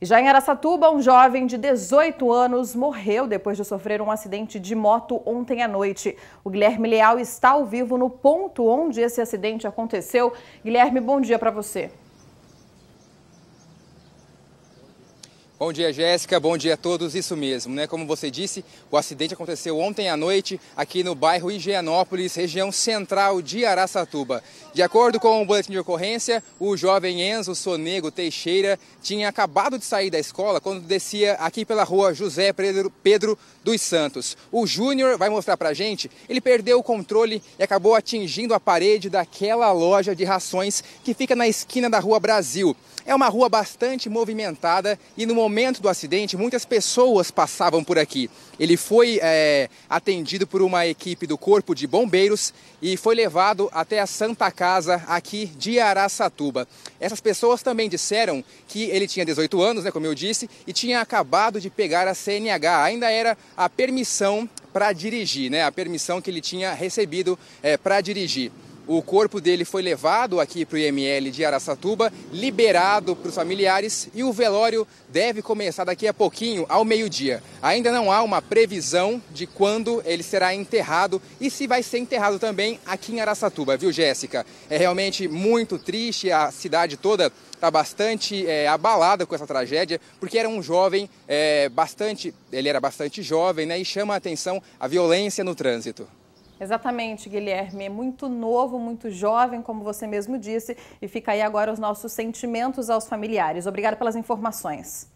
Já em Aracatuba, um jovem de 18 anos morreu depois de sofrer um acidente de moto ontem à noite. O Guilherme Leal está ao vivo no ponto onde esse acidente aconteceu. Guilherme, bom dia para você. Bom dia, Jéssica. Bom dia a todos. Isso mesmo, né? Como você disse, o acidente aconteceu ontem à noite aqui no bairro Higienópolis, região central de Araçatuba. De acordo com o boletim de ocorrência, o jovem Enzo Sonego Teixeira tinha acabado de sair da escola quando descia aqui pela rua José Pedro, Pedro dos Santos. O Júnior vai mostrar pra gente, ele perdeu o controle e acabou atingindo a parede daquela loja de rações que fica na esquina da rua Brasil. É uma rua bastante movimentada e no momento momento do acidente, muitas pessoas passavam por aqui. Ele foi é, atendido por uma equipe do Corpo de Bombeiros e foi levado até a Santa Casa aqui de Araçatuba. Essas pessoas também disseram que ele tinha 18 anos, né, como eu disse, e tinha acabado de pegar a CNH. Ainda era a permissão para dirigir, né, a permissão que ele tinha recebido é, para dirigir. O corpo dele foi levado aqui para o IML de Araçatuba, liberado para os familiares e o velório deve começar daqui a pouquinho, ao meio-dia. Ainda não há uma previsão de quando ele será enterrado e se vai ser enterrado também aqui em Araçatuba, viu, Jéssica? É realmente muito triste, a cidade toda está bastante é, abalada com essa tragédia, porque era um jovem é, bastante, ele era bastante jovem, né? E chama a atenção a violência no trânsito. Exatamente, Guilherme. É muito novo, muito jovem, como você mesmo disse, e fica aí agora os nossos sentimentos aos familiares. Obrigada pelas informações.